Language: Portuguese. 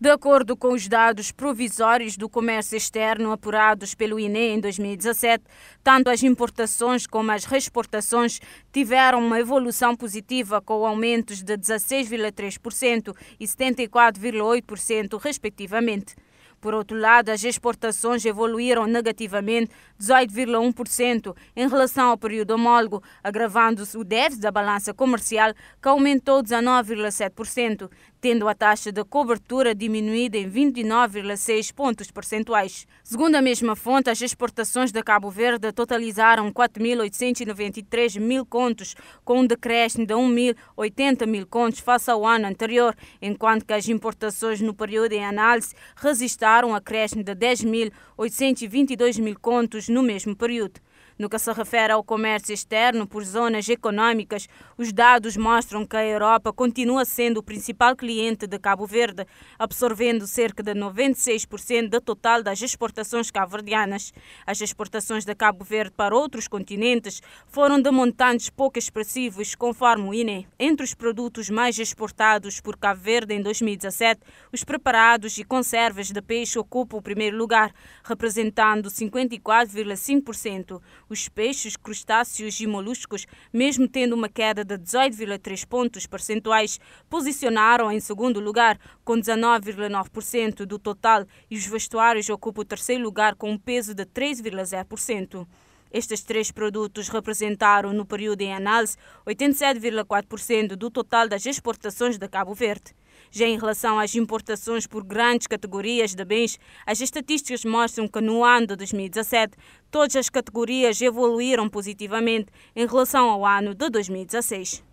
De acordo com os dados provisórios do comércio externo apurados pelo INE em 2017, tanto as importações como as exportações tiveram uma evolução positiva com aumentos de 16,3% e 74,8%, respectivamente. Por outro lado, as exportações evoluíram negativamente 18,1% em relação ao período homólogo, agravando-se o déficit da balança comercial, que aumentou 19,7% tendo a taxa de cobertura diminuída em 29,6 pontos percentuais. Segundo a mesma fonte, as exportações de Cabo Verde totalizaram 4.893 mil contos, com um decréscimo de 1.080 mil contos face ao ano anterior, enquanto que as importações no período em análise resistaram a crescimento de 10.822 mil contos no mesmo período. No que se refere ao comércio externo por zonas econômicas, os dados mostram que a Europa continua sendo o principal cliente de Cabo Verde, absorvendo cerca de 96% do total das exportações cabo-verdianas. As exportações de Cabo Verde para outros continentes foram de montantes pouco expressivos, conforme o INE. Entre os produtos mais exportados por Cabo Verde em 2017, os preparados e conservas de peixe ocupam o primeiro lugar, representando 54,5%. Os peixes, crustáceos e moluscos, mesmo tendo uma queda de 18,3 pontos percentuais, posicionaram em segundo lugar, com 19,9% do total, e os vestuários ocupam o terceiro lugar, com um peso de 3,0%. Estes três produtos representaram, no período em análise, 87,4% do total das exportações de Cabo Verde. Já em relação às importações por grandes categorias de bens, as estatísticas mostram que no ano de 2017 todas as categorias evoluíram positivamente em relação ao ano de 2016.